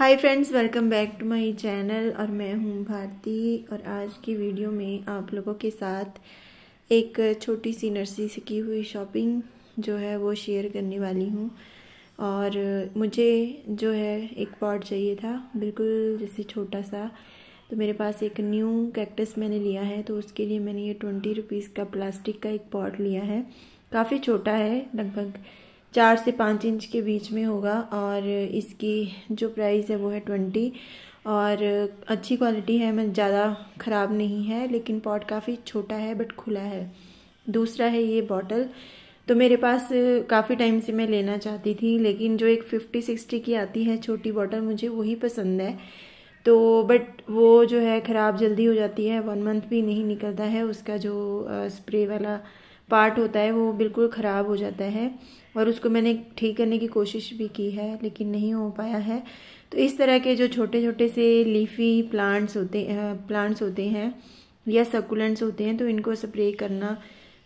hi friends welcome back to my channel और मैं हूं भारती और आज की वीडियो में आप लोगों के साथ एक छोटी सी नर्सरी से की हुई शॉपिंग जो है वो शेयर करने वाली हूं और मुझे जो है एक पॉट चाहिए था बिल्कुल जैसे छोटा सा तो मेरे पास एक न्यू कैक्टस मैंने लिया है तो उसके लिए मैंने ये ट्वेंटी रुपीज़ का प्लास्टिक का एक पॉट लिया है काफ़ी छोटा है लगभग चार से पाँच इंच के बीच में होगा और इसकी जो प्राइस है वो है ट्वेंटी और अच्छी क्वालिटी है मैं ज़्यादा ख़राब नहीं है लेकिन पॉट काफ़ी छोटा है बट खुला है दूसरा है ये बॉटल तो मेरे पास काफ़ी टाइम से मैं लेना चाहती थी लेकिन जो एक फिफ्टी सिक्सटी की आती है छोटी बॉटल मुझे वही पसंद है तो बट वो जो है ख़राब जल्दी हो जाती है वन मंथ भी नहीं निकलता है उसका जो स्प्रे वाला पार्ट होता है वो बिल्कुल ख़राब हो जाता है और उसको मैंने ठीक करने की कोशिश भी की है लेकिन नहीं हो पाया है तो इस तरह के जो छोटे छोटे से लीफी प्लांट्स होते प्लांट्स होते हैं या सकुलेंट्स होते हैं तो इनको स्प्रे करना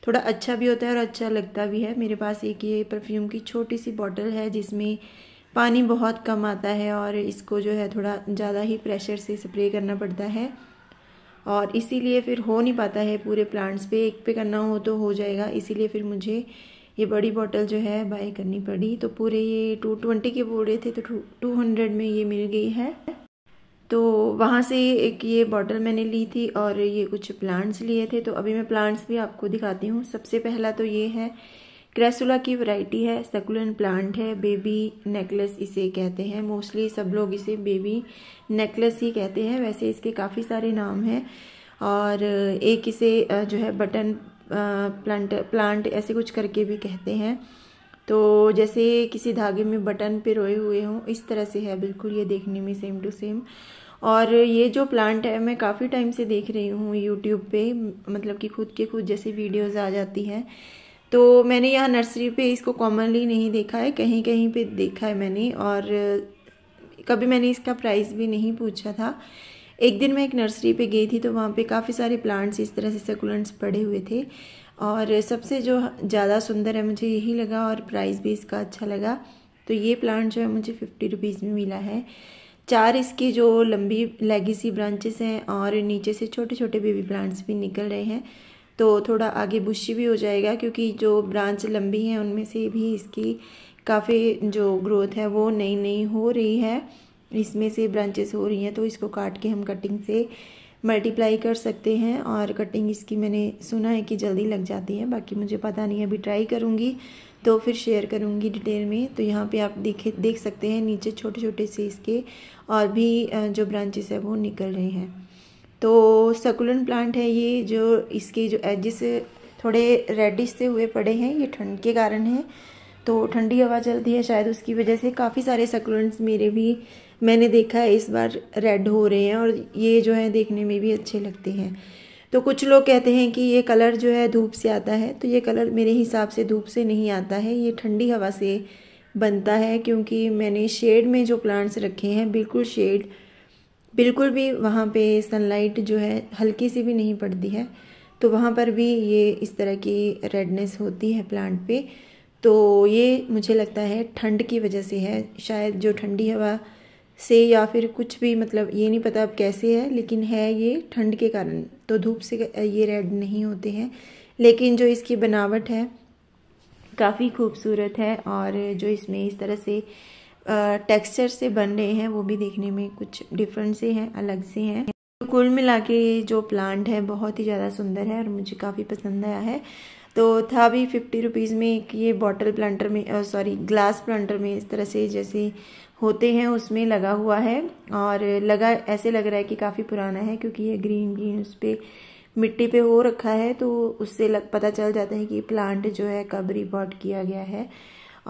थोड़ा अच्छा भी होता है और अच्छा लगता भी है मेरे पास एक ये परफ्यूम की छोटी सी बॉटल है जिसमें पानी बहुत कम आता है और इसको जो है थोड़ा ज़्यादा ही प्रेशर से स्प्रे करना पड़ता है और इसीलिए फिर हो नहीं पाता है पूरे प्लांट्स पे एक पे करना हो तो हो जाएगा इसीलिए फिर मुझे ये बड़ी बॉटल जो है बाय करनी पड़ी तो पूरे ये टू ट्वेंटी के बोरे थे तो टू हंड्रेड में ये मिल गई है तो वहाँ से एक ये बॉटल मैंने ली थी और ये कुछ प्लांट्स लिए थे तो अभी मैं प्लांट्स भी आपको दिखाती हूँ सबसे पहला तो ये है क्रेसुला की वैरायटी है सकुलन प्लांट है बेबी नेकलेस इसे कहते हैं मोस्टली सब लोग इसे बेबी नेकलेस ही कहते हैं वैसे इसके काफ़ी सारे नाम हैं और एक इसे जो है बटन प्लांट प्लांट ऐसे कुछ करके भी कहते हैं तो जैसे किसी धागे में बटन पिरोए हुए हों इस तरह से है बिल्कुल ये देखने में सेम टू सेम और ये जो प्लांट है मैं काफ़ी टाइम से देख रही हूँ यूट्यूब पे मतलब कि खुद के खुद जैसे वीडियोज़ आ जाती हैं तो मैंने यहाँ नर्सरी पे इसको कॉमनली नहीं देखा है कहीं कहीं पे देखा है मैंने और कभी मैंने इसका प्राइस भी नहीं पूछा था एक दिन मैं एक नर्सरी पे गई थी तो वहाँ पे काफ़ी सारे प्लांट्स इस तरह से सकुलेंट्स पड़े हुए थे और सबसे जो ज़्यादा सुंदर है मुझे यही लगा और प्राइस भी इसका अच्छा लगा तो ये प्लांट जो है मुझे फिफ्टी रुपीज़ में मिला है चार इसकी जो लंबी लेगेसी ब्रांचेस हैं और नीचे से छोटे छोटे बेबी प्लांट्स भी निकल रहे हैं तो थोड़ा आगे बुशी भी हो जाएगा क्योंकि जो ब्रांच लंबी हैं उनमें से भी इसकी काफ़ी जो ग्रोथ है वो नई नई हो रही है इसमें से ब्रांचेस हो रही हैं तो इसको काट के हम कटिंग से मल्टीप्लाई कर सकते हैं और कटिंग इसकी मैंने सुना है कि जल्दी लग जाती है बाकी मुझे पता नहीं अभी ट्राई करूँगी तो फिर शेयर करूँगी डिटेल में तो यहाँ पे आप देखे देख सकते हैं नीचे छोटे छोटे से इसके और भी जो ब्रांचेस है वो निकल रहे हैं तो सकुलन प्लांट है ये जो इसके जो एजिस थोड़े रेडिश से हुए पड़े हैं ये ठंड के कारण है तो ठंडी हवा चलती है शायद उसकी वजह से काफ़ी सारे सकुलेंट्स मेरे भी मैंने देखा है इस बार रेड हो रहे हैं और ये जो है देखने में भी अच्छे लगते हैं तो कुछ लोग कहते हैं कि ये कलर जो है धूप से आता है तो ये कलर मेरे हिसाब से धूप से नहीं आता है ये ठंडी हवा से बनता है क्योंकि मैंने शेड में जो प्लांट्स रखे हैं बिल्कुल शेड बिल्कुल भी वहाँ पे सनलाइट जो है हल्की सी भी नहीं पड़ती है तो वहाँ पर भी ये इस तरह की रेडनेस होती है प्लांट पे तो ये मुझे लगता है ठंड की वजह से है शायद जो ठंडी हवा से या फिर कुछ भी मतलब ये नहीं पता अब कैसे है लेकिन है ये ठंड के कारण तो धूप से ये रेड नहीं होते हैं लेकिन जो इसकी बनावट है काफ़ी खूबसूरत है और जो इसमें इस तरह से टेक्सचर से बन रहे हैं वो भी देखने में कुछ डिफरेंट से हैं अलग से हैं तो कुल मिला के जो प्लांट है बहुत ही ज़्यादा सुंदर है और मुझे काफ़ी पसंद आया है तो था भी फिफ्टी रुपीज़ में एक ये बॉटल प्लांटर में सॉरी ग्लास प्लांटर में इस तरह से जैसे होते हैं उसमें लगा हुआ है और लगा ऐसे लग रहा है कि काफ़ी पुराना है क्योंकि ये ग्रीन ग्रीन उस पर मिट्टी पे हो रखा है तो उससे लग पता चल जाता है कि प्लांट जो है कब रिपोर्ट किया गया है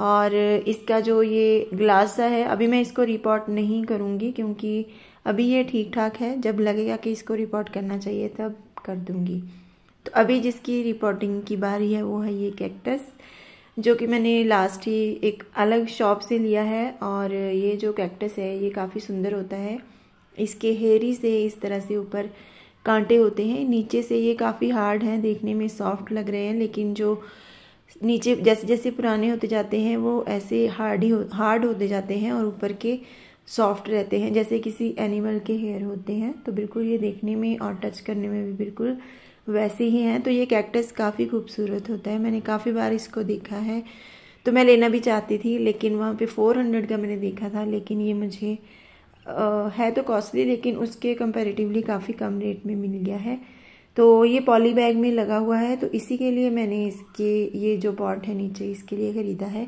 और इसका जो ये ग्लास सा है अभी मैं इसको रिपोर्ट नहीं करूँगी क्योंकि अभी ये ठीक ठाक है जब लगेगा कि इसको रिपोर्ट करना चाहिए तब कर दूँगी तो अभी जिसकी रिपोर्टिंग की बारी है वो है ये कैक्टस जो कि मैंने लास्ट ही एक अलग शॉप से लिया है और ये जो कैक्टस है ये काफ़ी सुंदर होता है इसके हेरी से इस तरह से ऊपर कांटे होते हैं नीचे से ये काफ़ी हार्ड हैं देखने में सॉफ्ट लग रहे हैं लेकिन जो नीचे जैसे जैसे पुराने होते जाते हैं वो ऐसे हार्ड ही हो, हार्ड होते जाते हैं और ऊपर के सॉफ्ट रहते हैं जैसे किसी एनिमल के हेयर होते हैं तो बिल्कुल ये देखने में और टच करने में भी बिल्कुल वैसे ही हैं तो ये कैक्टस काफ़ी खूबसूरत होता है मैंने काफ़ी बार इसको देखा है तो मैं लेना भी चाहती थी लेकिन वहाँ पे 400 का मैंने देखा था लेकिन ये मुझे आ, है तो कॉस्टली लेकिन उसके कंपैरेटिवली काफ़ी कम रेट में मिल गया है तो ये पॉली बैग में लगा हुआ है तो इसी के लिए मैंने इसके ये जो पॉट है नीचे इसके लिए ख़रीदा है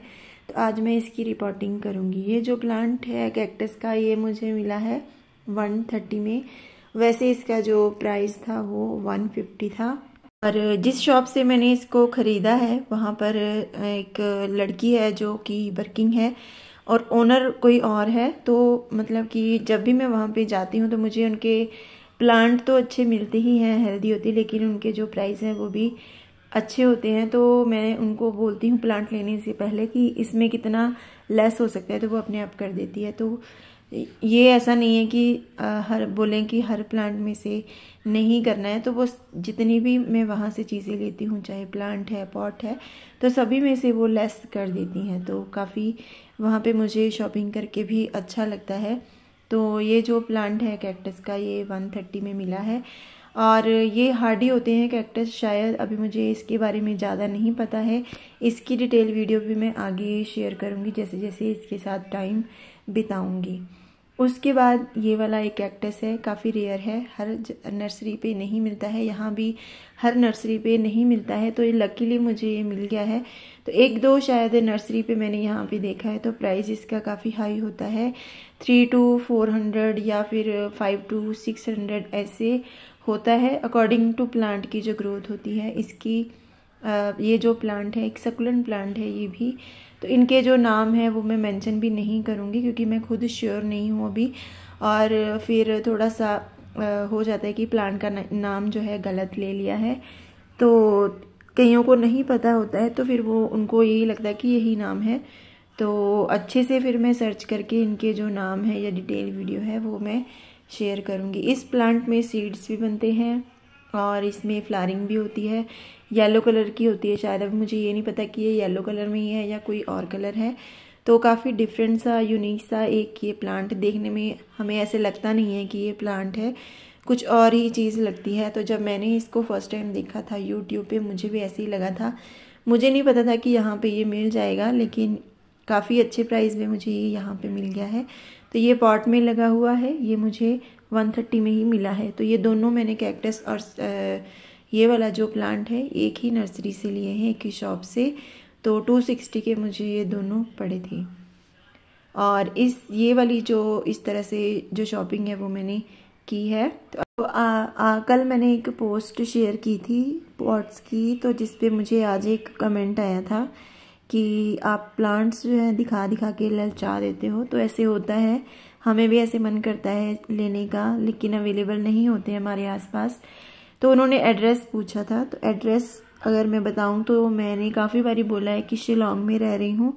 तो आज मैं इसकी रिपोर्टिंग करूँगी ये जो प्लांट है कैक्टस का ये मुझे मिला है वन थर्टी में वैसे इसका जो प्राइस था वो वन फिफ्टी था और जिस शॉप से मैंने इसको ख़रीदा है वहाँ पर एक लड़की है जो कि वर्किंग है और ओनर कोई और है तो मतलब कि जब भी मैं वहाँ पे जाती हूँ तो मुझे उनके प्लांट तो अच्छे मिलते ही हैं हेल्दी होते लेकिन उनके जो प्राइस हैं वो भी अच्छे होते हैं तो मैं उनको बोलती हूँ प्लांट लेने से पहले कि इसमें कितना लेस हो सकता है तो वो अपने आप कर देती है तो ये ऐसा नहीं है कि हर बोलें कि हर प्लांट में से नहीं करना है तो वो जितनी भी मैं वहाँ से चीज़ें लेती हूँ चाहे प्लांट है पॉट है तो सभी में से वो लेस कर देती हैं तो काफ़ी वहाँ पे मुझे शॉपिंग करके भी अच्छा लगता है तो ये जो प्लांट है कैक्टस का ये वन थर्टी में मिला है और ये हार्डी होते हैं कैक्टस शायद अभी मुझे इसके बारे में ज़्यादा नहीं पता है इसकी डिटेल वीडियो भी मैं आगे शेयर करूँगी जैसे जैसे इसके साथ टाइम बिताऊँगी उसके बाद ये वाला एक कैक्टस है काफ़ी रेयर है हर नर्सरी पे नहीं मिलता है यहाँ भी हर नर्सरी पे नहीं मिलता है तो ये लकीली मुझे ये मिल गया है तो एक दो शायद नर्सरी पे मैंने यहाँ पे देखा है तो प्राइस इसका काफ़ी हाई होता है थ्री टू फोर हंड्रेड या फिर फाइव टू सिक्स हंड्रेड ऐसे होता है अकॉर्डिंग टू प्लांट की जो ग्रोथ होती है इसकी ये जो प्लांट है एक सकुलन प्लांट है ये भी तो इनके जो नाम है वो मैं मेंशन भी नहीं करूँगी क्योंकि मैं खुद श्योर नहीं हूँ अभी और फिर थोड़ा सा हो जाता है कि प्लांट का नाम जो है गलत ले लिया है तो कईयों को नहीं पता होता है तो फिर वो उनको यही लगता है कि यही नाम है तो अच्छे से फिर मैं सर्च करके इनके जो नाम है या डिटेल वीडियो है वो मैं शेयर करूँगी इस प्लांट में सीड्स भी बनते हैं और इसमें फ्लारिंग भी होती है येलो कलर की होती है शायद अभी मुझे ये नहीं पता कि ये येलो कलर में ही है या कोई और कलर है तो काफ़ी डिफरेंट सा यूनिक सा एक ये प्लांट देखने में हमें ऐसे लगता नहीं है कि ये प्लांट है कुछ और ही चीज़ लगती है तो जब मैंने इसको फर्स्ट टाइम देखा था यूट्यूब पे मुझे भी ऐसे ही लगा था मुझे नहीं पता था कि यहाँ पे ये मिल जाएगा लेकिन काफ़ी अच्छे प्राइस में मुझे ये यहाँ पे मिल गया है तो ये पॉट में लगा हुआ है ये मुझे वन थर्टी में ही मिला है तो ये दोनों मैंने कैक्टस और ये वाला जो प्लांट है एक ही नर्सरी से लिए हैं एक ही शॉप से तो टू सिक्सटी के मुझे ये दोनों पड़े थे और इस ये वाली जो इस तरह से जो शॉपिंग है वो मैंने की है तो आ, आ, कल मैंने एक पोस्ट शेयर की थी पॉट्स की तो जिस पे मुझे आज एक कमेंट आया था कि आप प्लांट्स जो है दिखा दिखा के ललचा देते हो तो ऐसे होता है हमें भी ऐसे मन करता है लेने का लेकिन अवेलेबल नहीं होते हमारे आसपास तो उन्होंने एड्रेस पूछा था तो एड्रेस अगर मैं बताऊं तो मैंने काफ़ी बारी बोला है कि शिलोंग में रह रही हूँ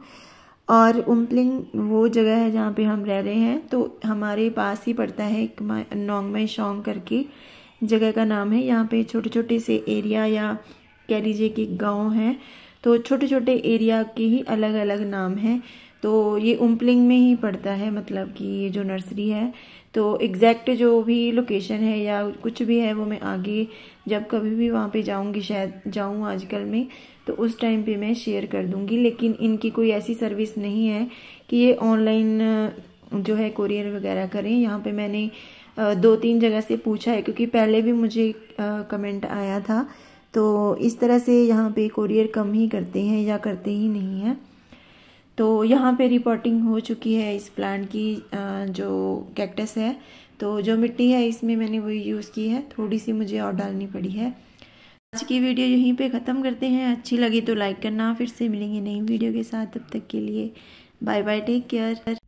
और उम्पलिंग वो जगह है जहाँ पे हम रह रहे हैं तो हमारे पास ही पड़ता है एक में शोंग करके जगह का नाम है यहाँ पर छोटे छोटे से एरिया या कह लीजिए कि गाँव है तो छोटे छोटे एरिया के ही अलग अलग नाम हैं तो ये उम्पलिंग में ही पड़ता है मतलब कि ये जो नर्सरी है तो एग्जैक्ट जो भी लोकेशन है या कुछ भी है वो मैं आगे जब कभी भी वहाँ पे जाऊँगी शायद जाऊँ आजकल में तो उस टाइम पे मैं शेयर कर दूँगी लेकिन इनकी कोई ऐसी सर्विस नहीं है कि ये ऑनलाइन जो है कोरियर वगैरह करें यहाँ पे मैंने दो तीन जगह से पूछा है क्योंकि पहले भी मुझे कमेंट आया था तो इस तरह से यहाँ पर कोरियर कम ही करते हैं या करते ही नहीं हैं तो यहाँ पे रिपोर्टिंग हो चुकी है इस प्लांट की जो कैक्टस है तो जो मिट्टी है इसमें मैंने वही यूज़ की है थोड़ी सी मुझे और डालनी पड़ी है आज की वीडियो यहीं पे ख़त्म करते हैं अच्छी लगी तो लाइक करना फिर से मिलेंगे नई वीडियो के साथ तब तक के लिए बाय बाय टेक केयर